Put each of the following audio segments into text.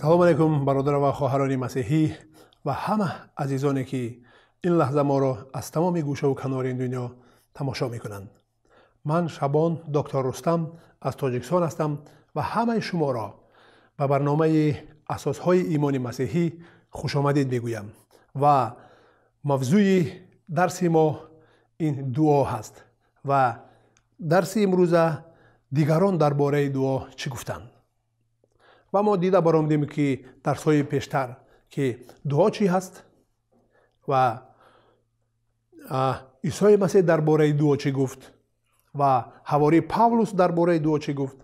салому алайкум бародара ва хоҳарони масеҳӣ ва ҳама азизоне ки ин лаҳза моро аз тамоми гӯшаву канори ин дунё тамошо мекунанд ман шабон доктор рустам аз тоҷикистон ҳастам ва ҳамаи шуморо ба барномаи асосҳои имони масеҳӣ хушомадед мегӯям ва мавзӯи дарси мо ин дуо ҳаст ва дарси имрӯза дигарон дар бораи дуо чӣ гуфтанд و ما دیده براندیم که در سوی پیشتر که دعا چی هست و عیسی مسیح درباره دعا چی گفت و حواری پاولوس درباره دعا چی گفت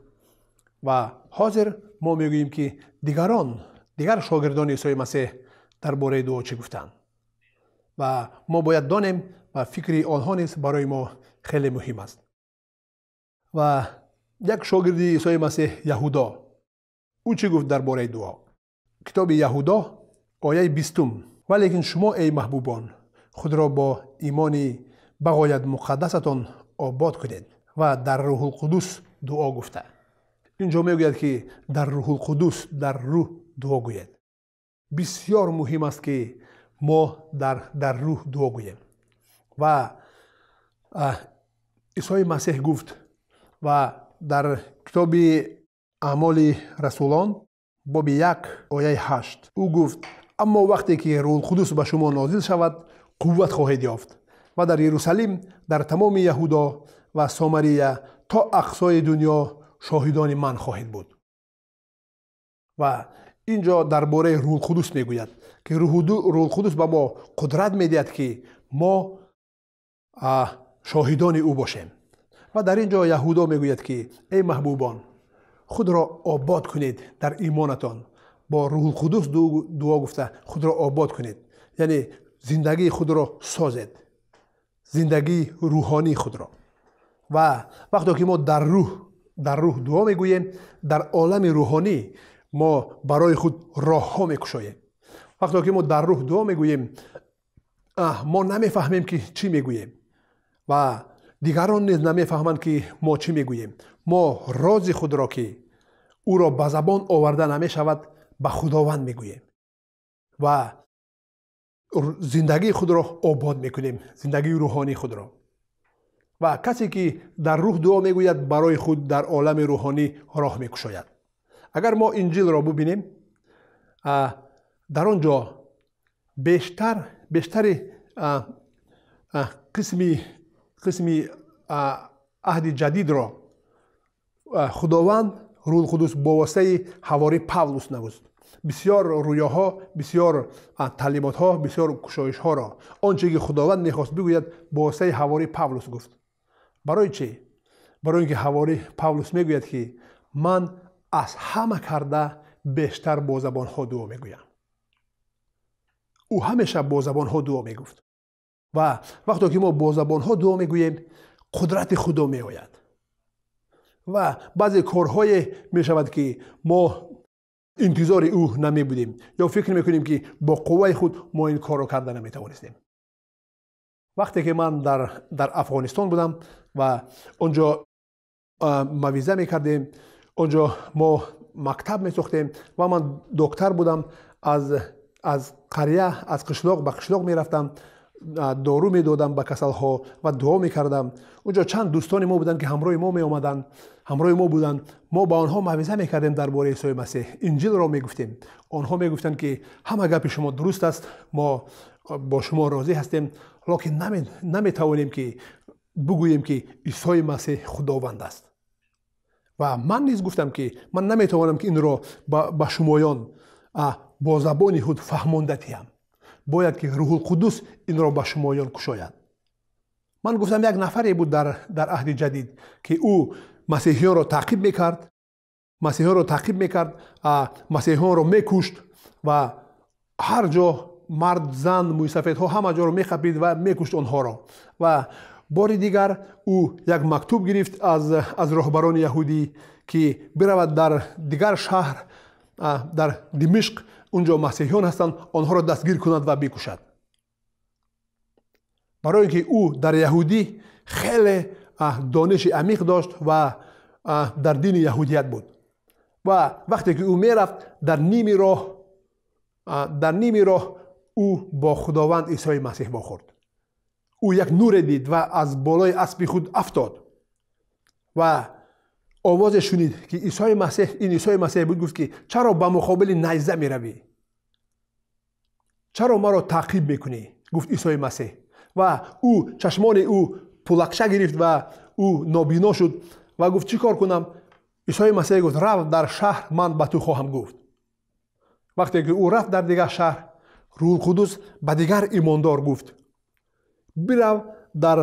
و حاضر ما میگوییم که دیگران دیگر شاگردان عیسی مسیح درباره دعا چی گفتند و ما باید دانیم و فکری آنها نیست برای ما خیلی مهم است و یک شاگردی عیسی مسیح یهودا ӯ чӣ гуфт дар бораи дуо китоби яҳудо ояи бистум валекин шумо эй маҳбубон худро бо имони бағоят муқаддасатон обод кунед ва дар рӯҳулқудус дуо гуфта ин ҷо мегӯяд ки дар рӯҳулқудус дар рӯҳ дуо гӯед бисьёр муҳим аст ки мо дар, дар рӯҳ дуо гӯем ва исои масеҳ гуфт ва дар китоби аъмоли расулон боби як ояи ҳашт ӯ гуфт аммо вақте ки рӯҳулқудус ба шумо нозил шавад қувват хоҳед ёфт ва дар ерусалим дар тамоми яҳудо ва сомария то ақсои дунё шоҳидони ман хоҳед буд ва ин ҷо дар бораи рӯҳулқудус мегӯяд ки рӯҳулқудус ба мо қудрат медиҳад ки мо шоҳидони ӯ бошем ва дар ин ҷо яҳудо мегӯяд ки эй маҳбубон خود را آباد کنید در ایمانتان با روح القدس دعا گفته خود را آباد کنید یعنی زندگی خود را سازید زندگی روحانی خود را و وقتی که ما در روح در روح دعا میگوییم در عالم روحانی ما برای خود راه ها میکشاییم وقتی که ما در روح دعا میگوییم ما نمیفهمیم که چی میگوییم و دیگران نیز نمیفهمند که ما چی میگوییم мо рози худро ки ӯро ба забон оварда намешавад ба худованд мегӯем ва зиндагии худро обод мекунем зиндагии рӯҳонии худро ва касе ки дар рӯҳ дуо мегӯяд барои худ дар олами рӯҳонӣ роҳ мекушояд агар мо инҷилро бубинем дар он ҷо бештар бештари қисми қисми аҳди ҷадидро Э, худованд рӯҳулқудус бо воситаи ҳавори павлус намуд бисёр рӯёҳо бисёр таълимотҳо бисёр кушоишҳоро он чие ки худованд мехост бигӯяд бо воситаи ҳавори павлус гуфт барои чӣ барои ин ки ҳавори павлус мегӯяд ки ман аз ҳама карда бештар бо забонҳо дуо мегӯям ӯ ҳамеша бо забонҳо дуо мегуфт ва вақте ки мо бо забонҳо дуо мегӯем қудрати худо меояд ва баъзе корҳое мешавад ки мо интизори ӯ намебудем ё фикр мекунем ки бо қувваи худ мо ин корро карда наметавонистем вақте ки ман дар, дар афғонистон будам ва онҷо мавиза мекардем онҷо мо мактаб месохтем ва ман доктар будам аз, аз қария аз қишлоқ ба қишлоқ мерафтам دارو دادم به کسل ها و دعا کردم. اونجا چند دوستان ما بودن که همراه ما می آمدن همراه ما بودن ما با آنها موعظه میکردیم باره عیسی مسیح انجیل را میگفتیم آنها گفتند که همه گپ شما درست است ما با شما راضی هستیم لکن نمی توانیم که بگوییم که عیسی مسیح خداوند است و من نیز گفتم که من نمیتوانم که این را به شمایان با زبان خود تیم бояд ки рӯҳулқуддус инро ба шумо ён кушояд ман гуфтам як нафаре буд дар, дар аҳди ҷадид ки ӯ масеҳиёнро таъқиб мекард масеҳиёнро таъқиб мекард масеҳиёнро мекушт ва ҳар ҷо мард зан мӯйсафедҳо ҳама ҷоро мехапид ва мекушт онҳоро ва бори дигар ӯ як мактуб гирифт аз, аз роҳбарони яҳудӣ ки биравад дар дигар шаҳр дар димишқ اونجا مسیحیان هستند آنها را دستگیر کند و بکشد برای اینکه او در یهودی خیلی دانش عمیق داشت و در دین یهودیت بود و وقتی که او میرفت در نیمی راه در نیمی راه او با خداوند عیسی مسیح باخورد او یک نور دید و از بالای اسب خود افتاد و آواز شنید که عیسی مسیح این عیسی مسیح بود گفت که چرا به مقابل نیزه می روی чаро маро таъқиб мекунӣ гуфт исои масеҳ ва ӯ чашмони ӯ пулақша гирифт ва ӯ нобино шуд ва гуфт чӣ кор кунам исои масеҳ гуфт рав дар шаҳр ман ба ту хоҳам гуфт вақте ки ӯ рафт дар дигар шаҳр рӯҳулқудус ба дигар имондор гуфт бирав дар,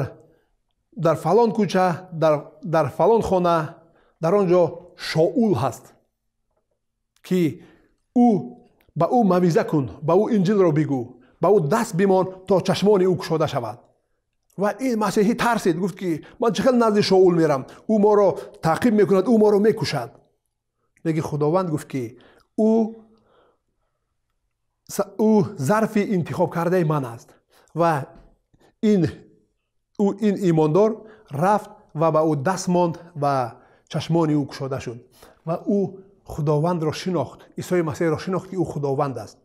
дар фалон кӯча дар, дар фалон хона дар он ҷо шоул ҳаст ки ӯ به او مویزه کن به او انجیل را بگو به او دست بمان تا چشمان او کشاده شود و این مسیحی ترسید گفت که من چقدر نزد شاول میرم او ما را تعقیب میکند او ما را میکشد لگی خداوند گفت که او او ظرف انتخاب کرده من است و این او این ایماندار رفت و به او دست ماند و چشمان او کشاده شد و او خداوند را شناخت عیسی مسیح را شناخت که او خداوند است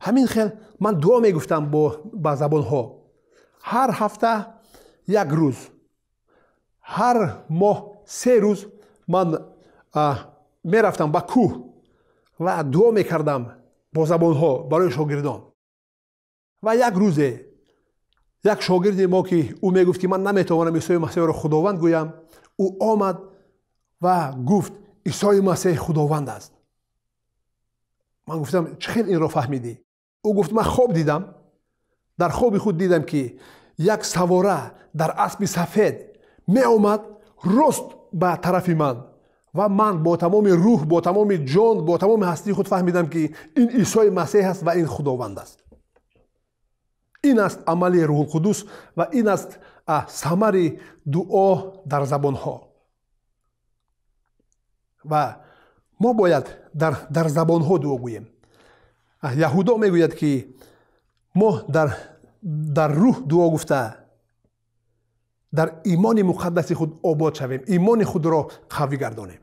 همین خیل من دعا میگفتم با با زبان ها هر هفته یک روز هر ماه سه روز من می رفتم به کوه و دعا کردم با زبان ها برای شاگردان و یک روز، یک شاگرد ما که او میگفت که من نمیتوانم عیسی مسیح را خداوند گویم او آمد و گفت عیسی مسیح خداوند است من گفتم چخیل این را فهمیدی او گفت من خواب دیدم در خواب خود دیدم که یک سواره در اسب سفید می آمد رست به طرف من و من با تمام روح با تمام جان با تمام هستی خود فهمیدم که این عیسی مسیح است و این خداوند است این است عمل روح القدس و این است ثمر دعا در زبان ها ва мо бояд дар, дар забонҳо дуо гӯем яҳудо мегӯяд ки мо дар, дар рӯҳ дуо гуфта дар имони муқаддаси худ обод шавем имони худро қавӣ гардонем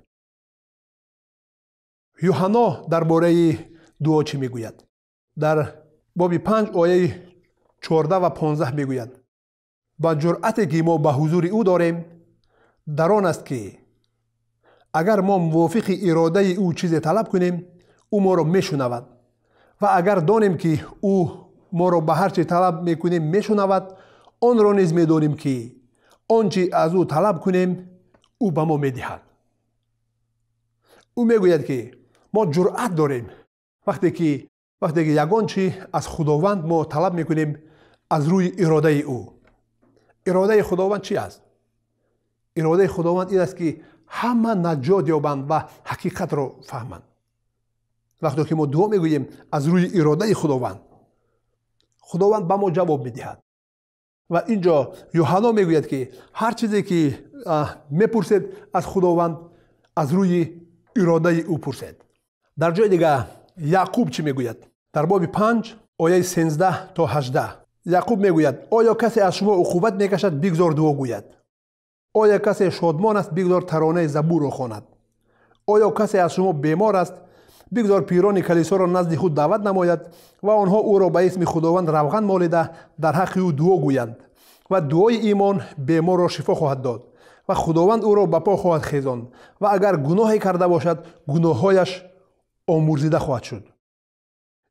юҳано дар бораи дуо чӣ мегӯяд дар боби панҷ ояи чорда ва понздаҳ мегӯяд ба ҷуръате ки мо ба ҳузури ӯ дорем дар он аст ки агар мо мувофиқи иродаи ӯ чизе талаб кунем ӯ моро мешунавад ва агар донем ки ӯ моро ба ҳар чи талаб мекунем мешунавад онро низ медонем ки он чи аз ӯ талаб кунем ӯ ба мо медиҳад ӯ мегӯяд ки мо ҷуръат дорем вақте ки вақте ки ягон чи аз худованд мо талаб мекунем аз рӯи иродаи ӯ иродаи худованд чи аст иродаи худованд ин аст ки ҳама наҷот ёбанд ва ҳақиқатро фаҳманд вақте ки мо дуо мегӯем аз рӯи иродаи худованд худованд ба мо ҷавоб медиҳад ва ин ҷо юҳано мегӯяд ки ҳар чизе ки мепурсед аз худованд аз рӯи иродаи ӯ пурсед дар ҷои дигар яъқуб чӣ мегӯяд дар боби панҷ ояи сенздаҳ то ҳаждаҳ яъқуб мегӯяд оё касе аз шумо уқубат мекашад бигзор дуо гӯяд оё касе шодмон аст бигзор таронаи забурро хонад оё касе аз шумо бемор аст бигзор пирони калисоро назди худ даъват намояд ва онҳо ӯро ба исми худованд равған молида дар ҳаққи ӯ дуо гӯянд ва дуои имон беморро шифо хоҳад дод ва худованд ӯро ба по хоҳад хезонд ва агар гуноҳе карда бошад гуноҳҳояш омӯрзида хоҳад шуд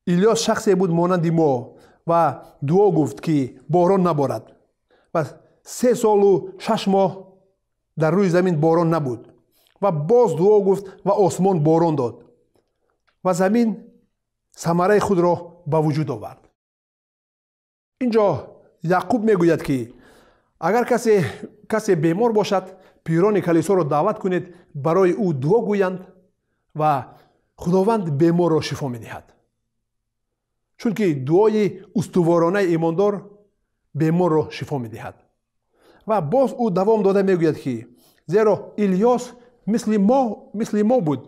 илёс шахсе буд монанди мо ва дуо гуфт ки борон наборад ва се солу шаш моҳ дар рӯи замин борон набуд ва боз дуо гуфт ва осмон борон дод ва замин самараи худро ба вуҷуд овард инҷо яъқуб мегӯяд ки агар касе, касе бемор бошад пирони калисоро даъват кунед барои ӯ дуо гӯянд ва худованд беморро шифо медиҳад чунки дуои устуворонаи имондор беморро шифо медиҳад ва боз ӯ давом дода мегӯяд ки зеро илёс мисли мо мисли мо буд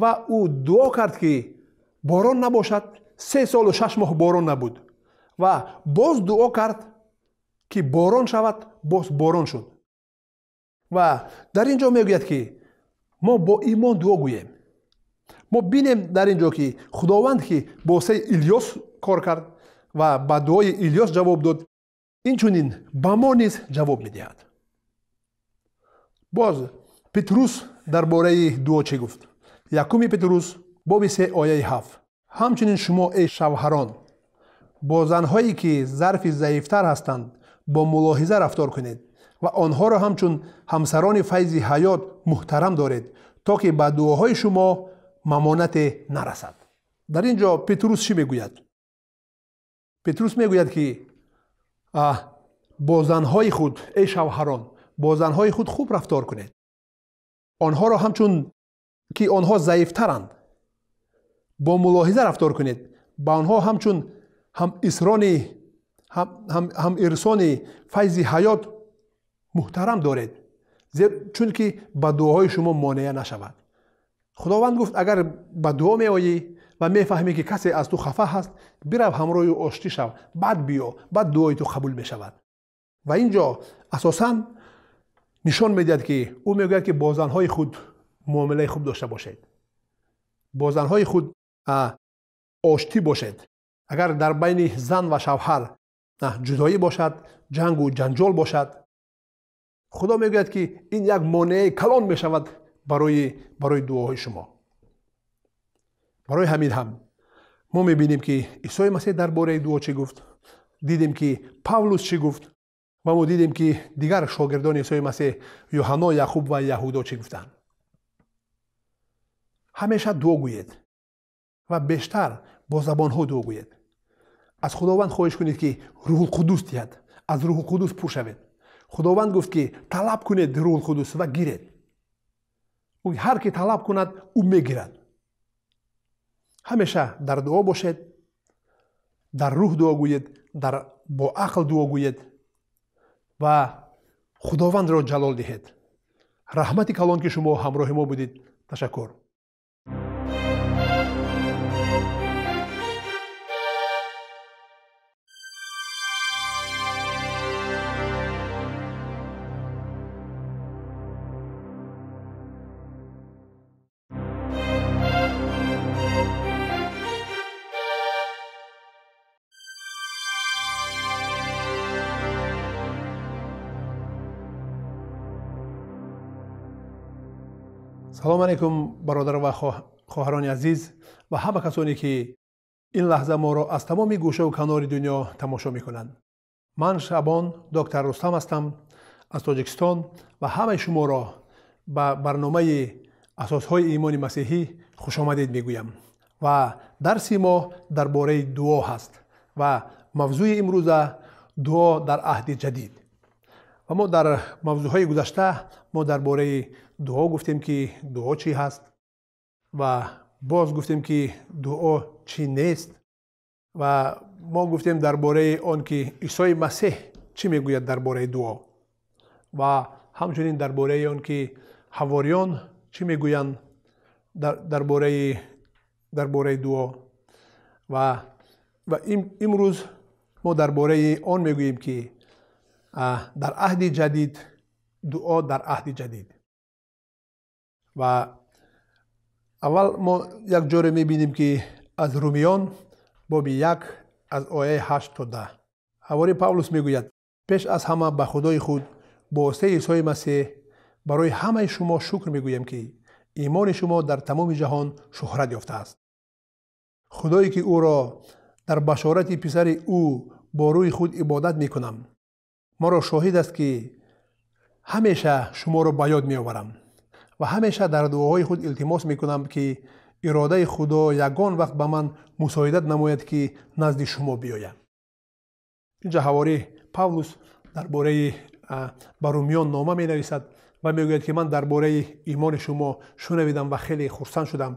ва ӯ дуо кард ки борон набошад се солу шаш моҳ борон набуд ва боз дуо кард ки борон шавад боз борон шуд ва дар ин ҷо мегӯяд ки мо бо имон дуо гӯем мо бинем дар ин ҷо ки худованд ки бо се илёс кор кард ва ба дуои илёс ҷавоб дод инчунин ба мо низ ҷавоб медиҳад боз петрус дар бораи дуо чӣ гуфт якуми петрус боби се ояи ҳафт ҳамчунин шумо эй шавҳарон бо занҳое ки зарфи заифтар ҳастанд бо мулоҳиза рафтор кунед ва онҳоро ҳамчун ҳамсарони файзи ҳаёт муҳтарам доред то ки ба дуоҳои шумо мамонате нарасад дар ин ҷо петрус чӣ мегӯяд петрус мегӯяд ки бо занҳои худ э шавҳарон бо занҳои худ хуб рафтор кунед онҳоро ҳамчун ки онҳо заифтаранд бо мулоҳиза рафтор кунед ба онҳо ҳамчун ҳамисрони ҳамирсони файзи ҳаёт муҳтарам доред чунки ба дуоҳои шумо монеа нашавад худованд гуфт агар ба дуо меоӣ و میفهمی که کسی از تو خفه هست برو همراه آشتی شو بعد بیا بعد دعای تو قبول میشود و اینجا اساسا نشان میدهد که او میگوید که با زنهای خود معامله خوب داشته باشید با زنهای خود آشتی باشید اگر در بین زن و شوهر جدایی باشد جنگ و جنجال باشد خدا میگوید که این یک مانع کلان میشود برای برای دعاهای شما барои ҳамин ҳам мо мебинем ки исои масеҳ дар бораи дуо чӣ гуфт дидем ки павлус чӣ гуфт ва мо дидем ки дигар шогирдони исои масеҳ юҳанно яъқуб ва яҳудо чӣ гуфтанд ҳамеша дуо гӯед ва бештар бо забонҳо дуо гӯед аз худованд хоҳиш кунед ки рӯҳулқудус диҳад аз рӯҳулқудус пур шавед худованд гуфт ки талаб кунед рӯҳулқудус ва гиред ҳар ки талаб кунад ӯ мегирад ҳамеша дар дуо бошед дар рӯҳ дуо гӯед дар бо ақл дуо гӯед ва худовандро ҷалол диҳед раҳмати калон ки шумо ҳамроҳи мо будед ташаккур салом алайкум бародар ва хоҳарони азиз ва ҳама касоне ки ин лаҳза моро аз тамоми гӯшаву канори дунё тамошо мекунанд ман шабон доктор рустам ҳастам аз тоҷикистон ва ҳамаи шуморо ба барномаи асосҳои имони масеҳӣ хушомадед мегӯям ва дарси мо дар бораи дуо ҳаст ва мавзӯи имрӯза дуо дар аҳди ҷадид ва мо дар мавзӯъҳои гузашта мо дар бораи дуо гуфтем ки дуо чӣ ҳаст ва боз гуфтем ки дуо чӣ нест ва мо гуфтем дар бораи он ки исои масеҳ чӣ мегӯяд дар бораи дуо ва ҳамчунин дар бораи он ки ҳавориён чӣ мегӯянд дар бораи дуо ва имрӯз мо дар бораи он мегӯем ки дар аҳди ҷадид дуо дар аҳди ҷадид ва аввал мо як ҷоре мебинем ки аз румиён боби як аз ояи ҳашт то да ҳавори павлус мегӯяд пеш аз ҳама ба худои худ бо воситаи исои масеҳ барои ҳамаи шумо шукр мегӯем ки имони шумо дар тамоми ҷаҳон шӯҳрат ёфтааст худое ки ӯро дар башорати писари ӯ бо рӯи худ ибодат мекунам моро шоҳид аст ки ҳамеша шуморо ба ёд меоварам ва ҳамеша дар дуоҳои худ илтимос мекунам ки иродаи худо ягон вақт ба ман мусоидат намояд ки назди шумо биёям инҷо ҳавори павлус дар бораи ба румиён нома менависад ва мегӯяд ки ман дар бораи имони шумо шунавидам ва хеле хурсанд шудам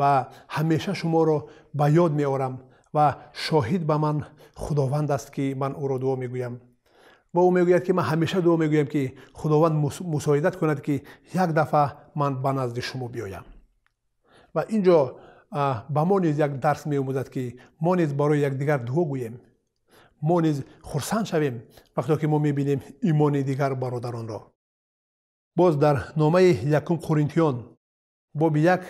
ва ҳамеша шуморо ба ёд меорам ва шоҳид ба ман худованд аст ки ман ӯро дуо мегӯям ба ӯ мегӯяд ки ма ҳамеша дуо мегӯям ки худованд мусоидат кунад ки як дафъа ман ба назди шумо биёям ва ин ҷо ба мо низ як дарс меомӯзад ки мо низ барои якдигар дуо гӯем мо низ хурсанд шавем вақте ки мо мебинем имони дигар бародаронро боз дар номаи якум қуринтиён боби як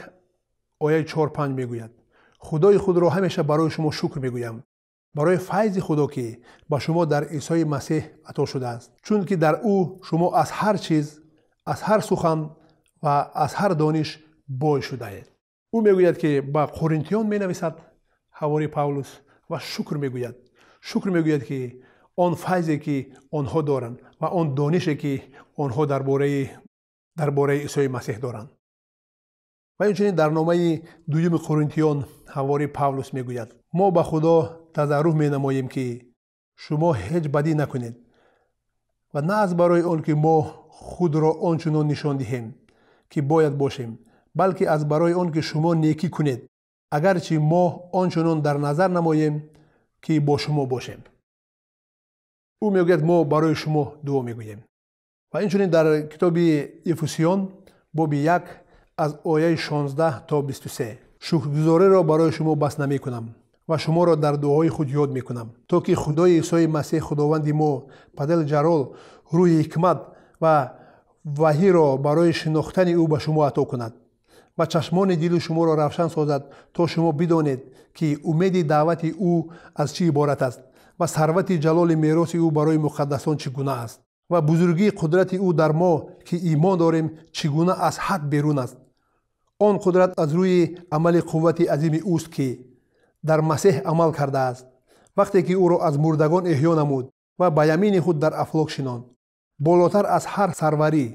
ояи чор панҷ мегӯяд худои худро ҳамеша барои шумо шукр мегӯям барои файзи худо ки ба шумо дар исои масеҳ ато шудааст чунки дар ӯ шумо аз ҳар чиз аз ҳар сухан ва аз ҳар дониш бой шудаед ӯ мегӯяд ки ба қоринтиён менависад ҳавори павлус ва шукр мегӯяд шукр мегӯяд ки он файзе ки онҳо доранд ва он донише ки онҳо дар бораи исои масеҳ доранд ва инчунин дар номаи дуюми қоринтиён ҳавори павлус мегӯяд мо ба худо тазаррӯҳ менамоем ки шумо ҳеҷ бадӣ накунед ва на аз барои он ки мо худро ончунон нишон диҳем ки бояд бошем балки аз барои он ки шумо некӣ кунед агарчи мо ончунон дар назар намоем ки бо шумо бошем ӯ меогӯяд мо барои шумо дуо мегӯем ва инчунин дар китоби ефусиён боби як аз ояи 16 то 23 шукргузориро барои шумо бас намекунам ва шуморо дар дуои худ ёд мекунам то ки худои исои масеҳ худованди мо падали ҷалол рӯҳи ҳикмат ва ваҳиро барои шинохтани ӯ ба шумо ато кунад ва чашмони дилу шуморо равшан созад то шумо бидонед ки умеди даъвати ӯ аз чӣ иборат аст ва сарвати ҷалоли мероси ӯ барои муқаддасон чӣ гуна аст ва бузургии қудрати ӯ дар мо ки имон дорем чӣ гуна аз ҳад берун аст он қудрат аз рӯи амали қуввати азими ӯст ки дар масеҳ амал кардааст вақте ки ӯро аз мурдагон эҳьё намуд ва ба ямини худ дар афлок шинон болотар аз ҳар сарварӣ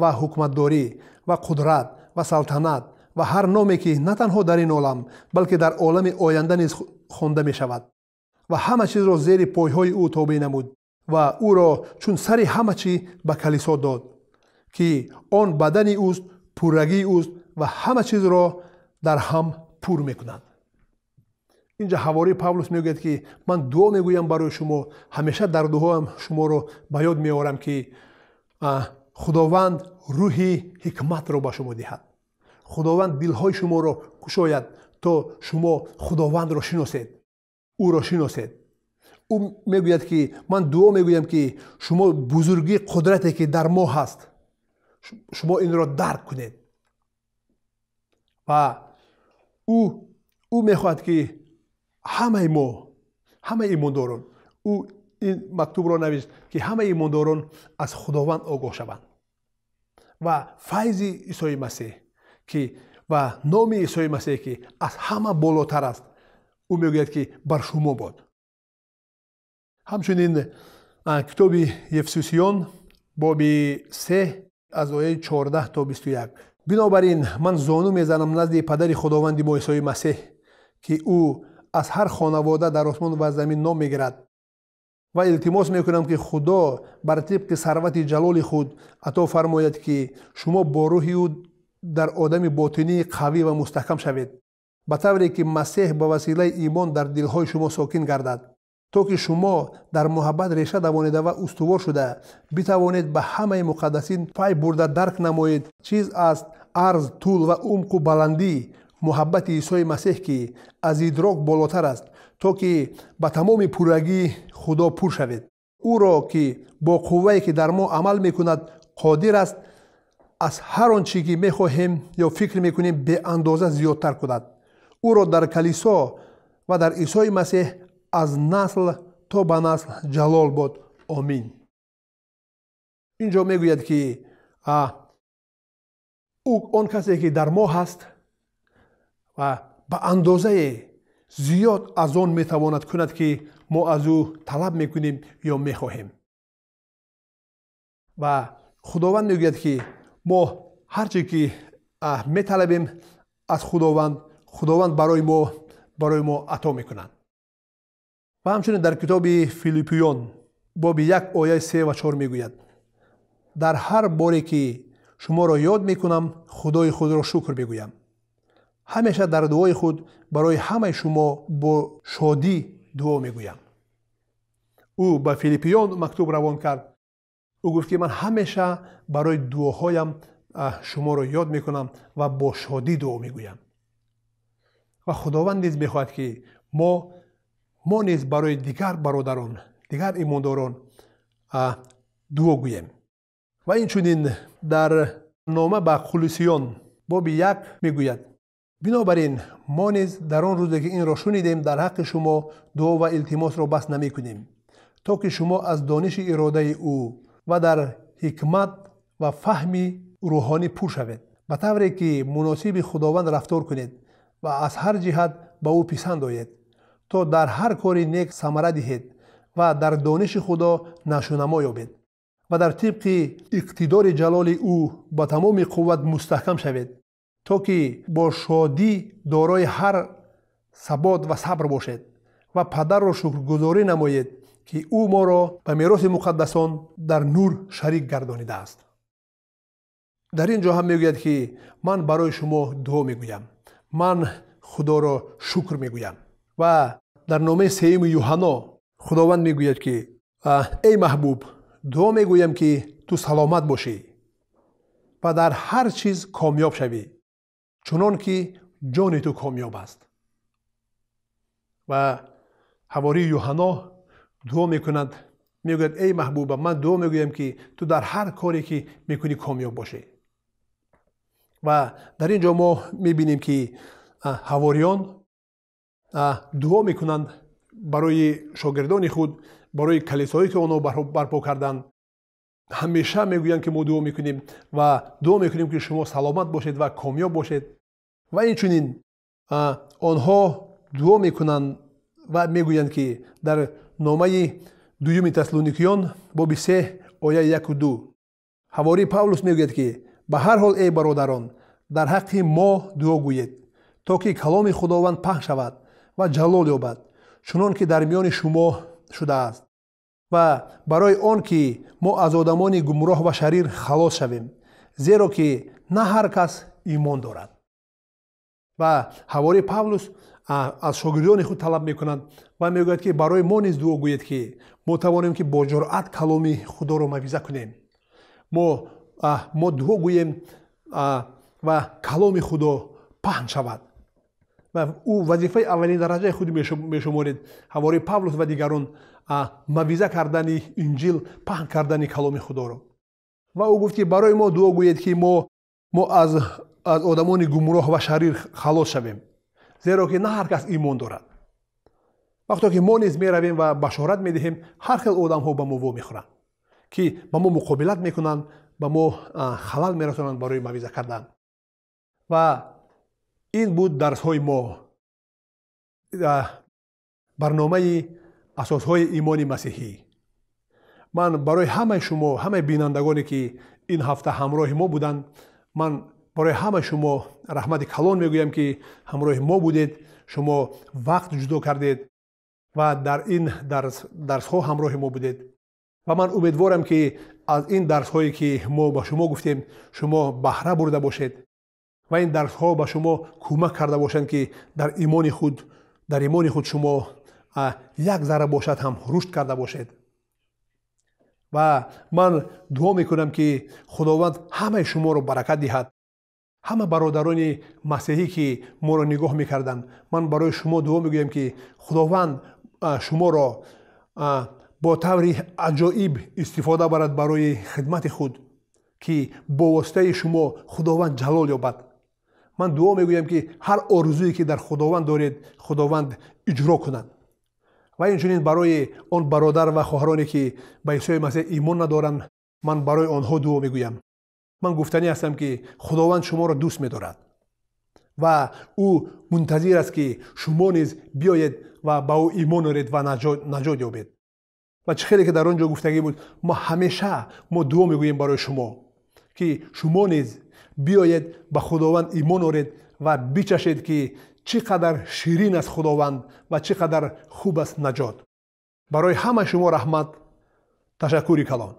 ва ҳукматдорӣ ва қудрат ва салтанат ва ҳар номе ки на танҳо дар ин олам балки дар олами оянда низ хонда мешавад ва ҳама чизро зери пойҳои ӯ тобеъ намуд ва ӯро чун сари ҳама чӣ ба калисо дод ки он бадани ӯст пуррагии ӯст ва ҳама чизро дар ҳам пур мекунад инҷа ҳавори павлус мегӯяд ки ман дуо мегӯям барои шумо ҳамеша дар дуҳоам шуморо ба ёд меорам ки худованд рӯҳи ҳикматро ба шумо диҳад худованд дилҳои шуморо кушояд то шумо худовандро шиносед ӯро шиносед ӯ мегӯяд ки ман дуо мегӯям ки шумо бузурги қудрате ки дар мо ҳаст шумо инро дарк кунед ва ӯ мехоҳад ки ҳамаи мо ҳамаи имондорон ӯ ин мактубро навишт ки ҳамаи имондорон аз худованд огоҳ шаванд ва файзи исои масеҳ ки ва номи исои масеҳ ки аз ҳама болотар аст ӯ мегӯяд ки бар шумо бод ҳамчунин китоби ефсусиён боби се аз ояи 14 то 21 бинобар ин ман зону мезанам назди падари худованди мо исои масеҳ ки ӯ аз ҳар хонавода дар осмон ва замин ном мегирад ва илтимос мекунам ки худо бар тибқи сарвати ҷалоли худ ато фармояд ки шумо бо рӯҳи ӯ дар одами ботинии қавӣ ва мустаҳкам шавед ба тавре ки масеҳ ба василаи имон дар дилҳои шумо сокин гардад то ки шумо дар муҳаббат реша давонида ва устувор шуда битавонед ба ҳамаи муқаддасин пай бурда дарк намоед чиз аст арз тӯл ва умқу баландӣ محبت عیسی مسیح که از ادراک بالاتر است تا که به تمام پورگی خدا پور شوید او را که با قوه که در ما عمل میکند قادر است از هر آنچه که میخواهیم یا فکر میکنیم به اندازه زیادتر کند او را در کلیسا و در عیسی مسیح از نسل تا به نسل جلال باد آمین اینجا میگوید که او آن کسی که در ما هست ва ба андозае зиёд аз он метавонад кунад ки мо аз ӯ талаб мекунем ё мехоҳем ва худованд мегӯяд ки мо ҳарчӣ ки металабем аз худованд худованд барои мо барои мо ато мекунад ва ҳамчунин дар китоби филиппиён боби як ояи се ва чор мегӯяд дар ҳар боре ки шуморо ёд мекунам худои худро шукр мегӯям ҳамеша дар дуои худ барои ҳамаи шумо бо шодӣ дуо мегӯям ӯ ба филиппиён мактуб равон кард ӯ гуфт ки ман ҳамеша барои дуоҳоям шуморо ёд мекунам ва бо шодӣ дуо мегӯям ва худованд низ мехоҳад ки мо мо низ барои дигар бародарон дигар имондорон дуо гӯем ва инчунин дар нома ба қулисиён боби як мегӯяд بنابراین ما نیز در آن روزی که این را شنیدیم در حق شما دعا و التماس را بس نمی کنیم تا که شما از دانش اراده او و در حکمت و فهم روحانی پر شوید به طوری که مناسب خداوند رفتار کنید و از هر جهت به او پسند آیید تا در هر کاری نیک ثمره دهید و در دانش خدا نشونما یابید و در طبق اقتدار جلال او با تمام قوت مستحکم شوید то ки бо шодӣ дорои ҳар сабот ва сабр бошед ва падарро шукргузорӣ намоед ки ӯ моро ба мероси муқаддасон дар нур шарик гардонидааст дар ин ҷо ҳам мегӯяд ки ман барои шумо дуо мегӯям ман худоро шукр мегӯям ва дар номаи сеюми юҳано худованд мегӯяд ки эй маҳбуб дуо мегӯям ки ту саломат бошӣ ва дар ҳар чиз комёб шавӣ چنان که جان تو کامیاب است و حواری یوحنا دعا میکند میگوید ای محبوب من دعا میگویم که تو در هر کاری که میکنی کامیاب باشی و در اینجا ما میبینیم که حواریان دعا میکنند برای شاگردان خود برای کلیسایی که آنها برپا کردند همیشه میگویند که ما دعا میکنیم و دعا میکنیم که شما سلامت باشید و کامیاب باشید ва инчунин онҳо дуо мекунанд ва мегӯянд ки дар номаи дуюми таслоникиён боби се ояи яку ду ҳавори павлус мегӯяд ки ба ҳар ҳол эй бародарон дар ҳаққи мо дуо гӯед то ки каломи худованд паҳн шавад ва ҷалол ёбад чунон ки дар миёни шумо шудааст ва барои он ки мо аз одамони гумроҳ ва шарир халос шавем зеро ки на ҳар кас имон дорад ва ҳавори павлус аз шогирдони худ талаб мекунанд ва мегӯяд ки барои мо низ дуо гӯед ки мо тавонем ки бо ҷуръат каломи худоро мавъиза кунем мо дуо гӯем ва каломи худо паҳн шавад ва ӯ вазифаи аввалин дараҷаи худ мешуморед ҳавори павлус ва дигарон мавъиза кардани инҷил паҳн кардани каломи худоро ва ӯ гуфт ки барои мо дуо гӯед ки мо аз аз одамони гумроҳ ва шарир халос шавем зеро ки на ҳар кас имон дорад вақте ки мо низ меравем ва башорат медиҳем ҳар хел одамҳо ба мо во мехӯранд ки ба мо муқобилат мекунанд ба мо халал мерасонанд барои мавиза кардан ва ин буд дарсҳои мо барномаи асосҳои имони масеҳӣ ман барои ҳамаи шумо ҳамаи бинандагоне ки ин ҳафта ҳамроҳи мо буданд ман барои ҳама шумо раҳмати калон мегӯям ки ҳамроҳи мо будед шумо вақт ҷудо кардед ва дар ин дарсҳо ҳамроҳи мо будед ва ман умедворам ки аз ин дарсҳое ки мо ба шумо гуфтем шумо баҳра бурда бошед ва ин дарсҳо ба шумо кӯмак карда бошанд ки дар имони худ дар имони худ шумо як зара бошад ҳам рушд карда бошед ва ман дуо мекунам ки худованд ҳамаи шуморо баракат диҳад ҳама бародарони масеҳӣ ки моро нигоҳ мекарданд ман барои шумо дуо мегӯям ки худованд шуморо бо таври аҷоиб истифода барад барои хидмати худ ки бо воситаи шумо худованд ҷалол ёбад ман дуо мегӯям ки ҳар орзуе ки дар худованд доред худованд иҷро кунад ва инчунин барои он бародар ва хоҳароне ки ба исои масеҳ имон надоранд ман барои онҳо дуо мегӯям ман гуфтанӣ ҳастам ки худованд шуморо дӯст медорад ва ӯ мунтазир аст ки шумо низ биёед ва ба ӯ имон оред ва наҷот ёбед ва чӣ хеле ки дар он ҷо гуфтагӣ буд мо ҳамеша мо дуо мегӯем барои шумо ки шумо низ биёед ба худованд имон оред ва бичашед ки чӣ қадар ширин аст худованд ва чӣ қадар хуб аст наҷот барои ҳама шумо раҳмат ташаккури калон